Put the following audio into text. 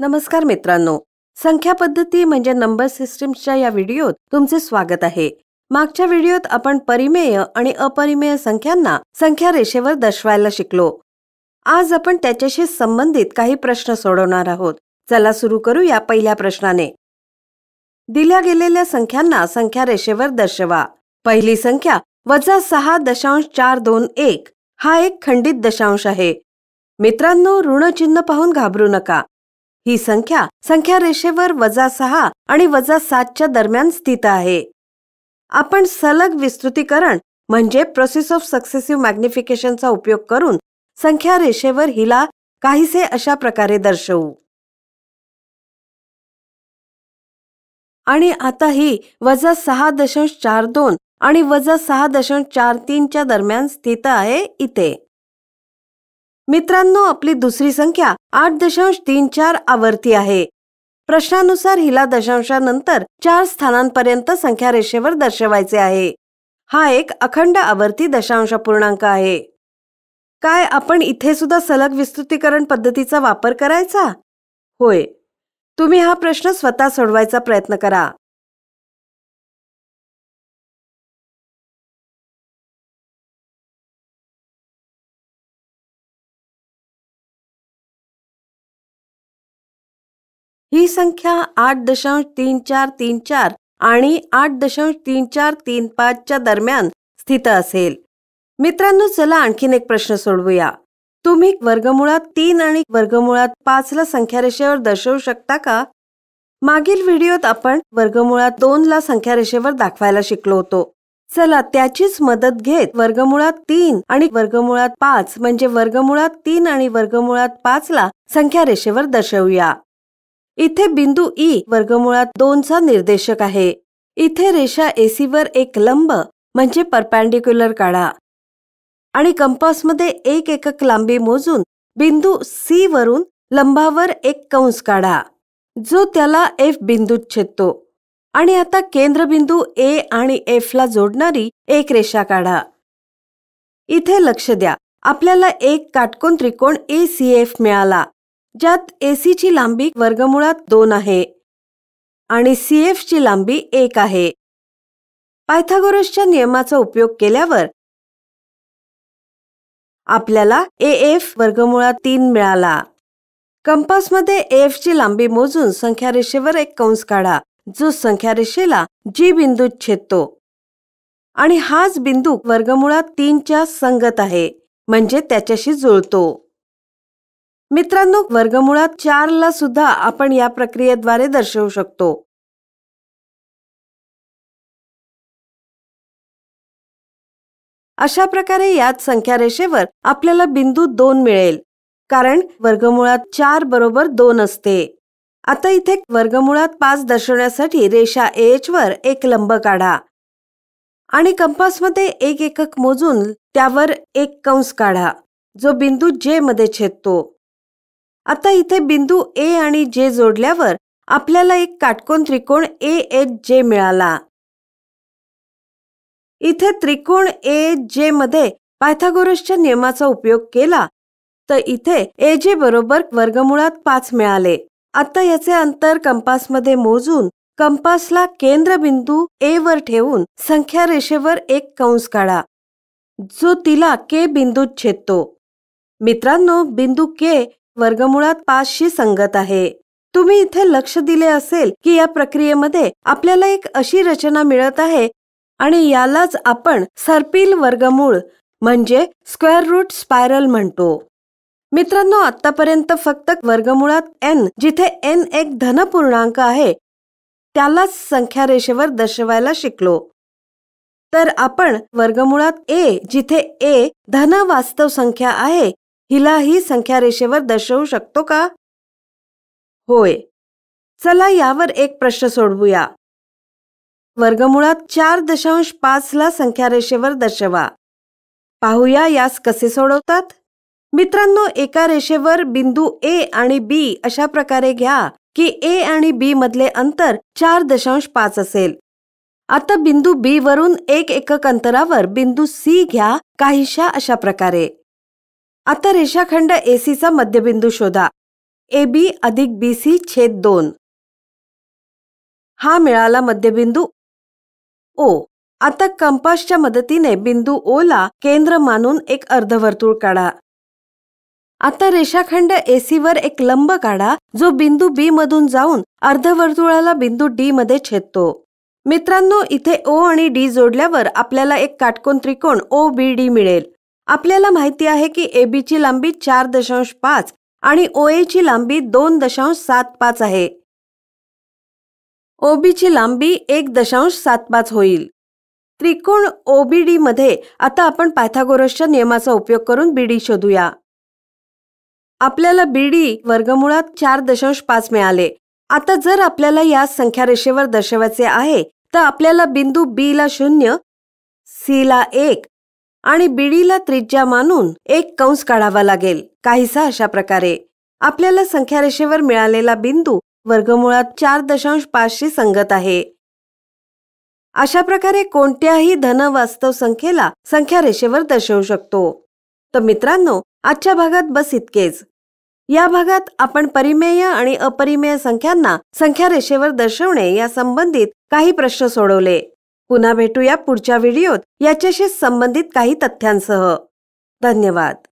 नमस्कार मित्रांनो संख्या पद्धती म्हणजे नंबर सिस्टीमच्या या व्हिडिओत तुमचे स्वागत आहे मागच्या व्हिडिओत आपण परिमेय आणि अपरिमेय संख्यांना संख्या रेषेवर दर्शवायला शिकलो आज आपण त्याच्याशी संबंधित काही प्रश्न सोडवणार आहोत चला सुरू करू या पहिल्या प्रश्नाने दिल्या गेलेल्या संख्यांना संख्या रेषेवर दर्शवा पहिली संख्या वजा सहा दशांश चार दोन एक हा एक खंडित दशांश आहे मित्रांनो ऋणचिन्ह पाहून घाबरू नका ही संख्या संख्या रेषेवर वजा सहा आणि वजा सातच्या दरम्यान स्थित आहे आपण सलग विस्तृतीकरण म्हणजे प्रोसेस ऑफ सक्सेसिव्ह मॅग्निफिकेशनचा उपयोग करून संख्या रेषेवर हिला काहीसे अशा प्रकारे दर्शवू आणि आता ही वजा सहा दशांश चार दोन आणि वजा सहा दशांश चार तीनच्या दरम्यान स्थित आहे इथे मित्रांनो आपली दुसरी संख्या आठ दशांश तीन चार आवर्ती आहे प्रश्नानुसार हिला दशांशानंतर चार स्थानांपर्यंत संख्या रेषेवर दर्शवायचे आहे हा एक अखंड आवर्ती दशांश पूर्णांक आहे काय आपण इथे सुद्धा सलग विस्तृतीकरण पद्धतीचा वापर करायचा होय तुम्ही हा प्रश्न स्वतः सोडवायचा प्रयत्न करा ही संख्या आठ दशांश तीन चार तीन चार आणि आठ दशांश तीन चार तीन पाचच्या दरम्यान स्थित असेल मित्रांनो चला आणखीन एक प्रश्न सोडवूया तुम्ही वर्गमुळात तीन आणि वर्गमुळात संख्या रेषेवर दर्शवू शकता का मागील व्हिडिओत आपण वर्गमुळात संख्या संख्यारेषेवर दाखवायला शिकलो होतो चला त्याचीच मदत घेत वर्गमुळात तीन आणि वर्गमुळात पाच म्हणजे वर्गमुळात तीन आणि वर्गमुळात संख्या रेषेवर दर्शवूया इथे बिंदू ई e वर्गमुळात दोनचा निर्देशक आहे इथे रेषा वर एक लंब म्हणजे परपॅन्डिक्युलर काढा आणि कंपासमध्ये एक एकक लांबी मोजून बिंदू सी वरून लंबावर एक कंस काढा जो त्याला एफ बिंदूत छेदतो आणि आता केंद्रबिंदू ए आणि एफला जोडणारी एक रेषा काढा इथे लक्ष द्या आपल्याला एक काटकोन त्रिकोण ए सी एफ मिळाला ज्यात एसीची लांबी वर्गमुळात दोन आहे आणि सी ची लांबी एक आहे पायथागोरसच्या नियमाचा उपयोग केल्यावर आपल्याला ए एफ वर्गमुळात तीन मिळाला कंपासमध्ये एफची लांबी मोजून संख्या रेषेवर एक कंस काढा जो संख्या रेषेला जी बिंदू छेदतो आणि हाच बिंदू वर्गमुळात तीनच्या संगत आहे म्हणजे त्याच्याशी जुळतो मित्रांनो वर्गमुळात ला सुद्धा आपण या प्रक्रियेद्वारे दर्शवू शकतो अशा प्रकारे यात रेषेवर आपल्याला बिंदू दोन मिळेल कारण वर्गमुळात चार बरोबर दोन असते आता इथे वर्गमुळात पाच दर्शवण्यासाठी रेषा एच वर एक लंब काढा आणि कंपासमध्ये एक एकक मोजून त्यावर एक कंस काढा जो बिंदू जे मध्ये छेदतो आता इथे बिंदू ए आणि जे जोडल्यावर आपल्याला एक काटकोन त्रिकोण ए एच जे मिळाला इथे त्रिकोण ए जे मध्ये पायथागोरसच्या नियमाचा उपयोग केला तर इथे ए जे बरोबर वर्गमुळात पाच मिळाले आता याचे अंतर कंपासमध्ये मोजून कंपासला केंद्रबिंदू ए वर ठेवून संख्या रेषेवर एक कंस काढा जो तिला के बिंदू छेदतो मित्रांनो बिंदू के वर्गमुळात पाचशी संगत आहे तुम्ही इथे लक्ष दिले असेल की या प्रक्रियेमध्ये आपल्याला एक अशी रचना मिळत आहे आणि यालाच आपण सर्पिल वर्गमूळ म्हणजे स्क्वेअर रूट स्पायरल म्हणतो मित्रांनो आतापर्यंत फक्त वर्गमुळात एन जिथे एन एक धन पूर्णांक आहे त्यालाच संख्या रेषेवर दर्शवायला शिकलो तर आपण वर्गमुळात ए जिथे ए धन वास्तव संख्या आहे हिला ही रेषेवर दर्शवू शकतो का होय चला यावर एक प्रश्न सोडवूया वर्गमुळात चार दशांश पाच ला रेषेवर दर्शवा पाहूया यास कसे सोडवतात मित्रांनो एका रेषेवर बिंदू ए आणि बी अशा प्रकारे घ्या की ए आणि बी मधले अंतर चार दशांश पाच असेल आता बिंदू बी वरून एक एकक अंतरावर बिंदू सी घ्या काहीशा अशा प्रकारे आता रेषाखंड एसीचा मध्यबिंदू शोधा ए बी अधिक बी सी छेद दोन हा मिळाला मध्यबिंदू ओ आता कंपासच्या मदतीने बिंदू ओ ला केंद्र मानून एक अर्धवर्तुळ काढा आता रेषाखंड सी वर एक लंब काढा जो बिंदू बी मधून जाऊन अर्धवर्तुळाला बिंदू डी मध्ये छेदतो मित्रांनो इथे ओ आणि डी जोडल्यावर आपल्याला एक काटकोन त्रिकोण ओ बी डी मिळेल आपल्याला माहिती आहे की एबीची लांबी चार दशांश पाच आणि ओएची लांबी दोन दशांश सात पाच आहे ओबीची लांबी एक दशांश सात पाच होईल त्रिकोण ओबीडी मध्ये आता आपण पायथागोरसच्या नियमाचा उपयोग करून बीडी शोधूया आपल्याला बीडी वर्गमुळात चार दशांश पाच मिळाले आता जर आपल्याला या संख्या रेषेवर दर्शवायचे आहे तर आपल्याला बिंदू बी ला शून्य सी ला एक आणि बिडीला त्रिज्या मानून एक कंस काढावा लागेल काहीसा अशा प्रकारे आपल्याला रेषेवर मिळालेला बिंदू वर्गमुळात चार दशांश पाचशी संगत आहे अशा प्रकारे कोणत्याही धन वास्तव संख्येला संख्या रेषेवर दर्शवू शकतो तर मित्रांनो आजच्या भागात बस इतकेच या भागात आपण परिमेय आणि अपरिमेय संख्यांना संख्या रेषेवर दर्शवणे या संबंधित काही प्रश्न सोडवले पुन्हा भेटूया पुढच्या व्हिडिओत याच्याशी संबंधित काही तथ्यांसह धन्यवाद